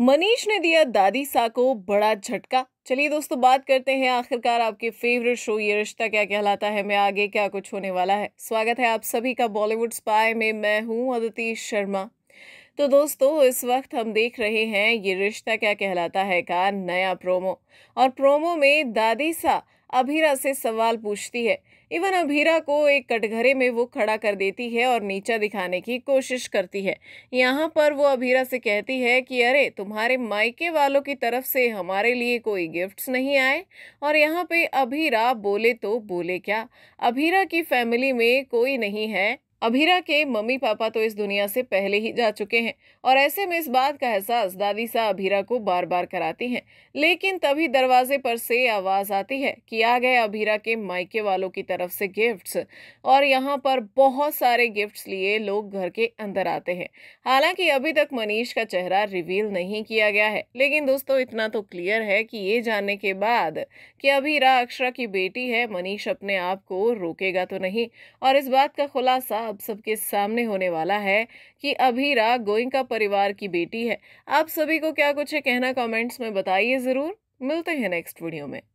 मनीष ने दिया दादी सा को बड़ा झटका चलिए दोस्तों बात करते हैं आखिरकार आपके फेवरेट शो ये रिश्ता क्या कहलाता है मैं आगे क्या कुछ होने वाला है स्वागत है आप सभी का बॉलीवुड स्पाई में मैं हूं अदिति शर्मा तो दोस्तों इस वक्त हम देख रहे हैं ये रिश्ता क्या कहलाता है का नया प्रोमो और प्रोमो में दादी सा अभीरा से सवाल पूछती है इवन अभीरा को एक कटघरे में वो खड़ा कर देती है और नीचा दिखाने की कोशिश करती है यहाँ पर वो अभीरा से कहती है कि अरे तुम्हारे मायके वालों की तरफ से हमारे लिए कोई गिफ्ट्स नहीं आए और यहाँ पे अभीरा बोले तो बोले क्या अभीरा की फैमिली में कोई नहीं है अभीरा के मम्मी पापा तो इस दुनिया से पहले ही जा चुके हैं और ऐसे में इस बात का एहसास दादी सा अभीरा को बार बार कराती हैं लेकिन तभी दरवाजे पर से आवाज़ आती है कि आ गए अभीरा के मायके वालों की तरफ से गिफ्ट्स और यहाँ पर बहुत सारे गिफ्ट्स लिए लोग घर के अंदर आते हैं हालांकि अभी तक मनीष का चेहरा रिवील नहीं किया गया है लेकिन दोस्तों इतना तो क्लियर है कि ये जानने के बाद कि अभीरा अक्षरा की बेटी है मनीष अपने आप को रोकेगा तो नहीं और इस बात का खुलासा अब सबके सामने होने वाला है कि अभीरा गोइंका परिवार की बेटी है आप सभी को क्या कुछ है कहना कमेंट्स में बताइए ज़रूर मिलते हैं नेक्स्ट वीडियो में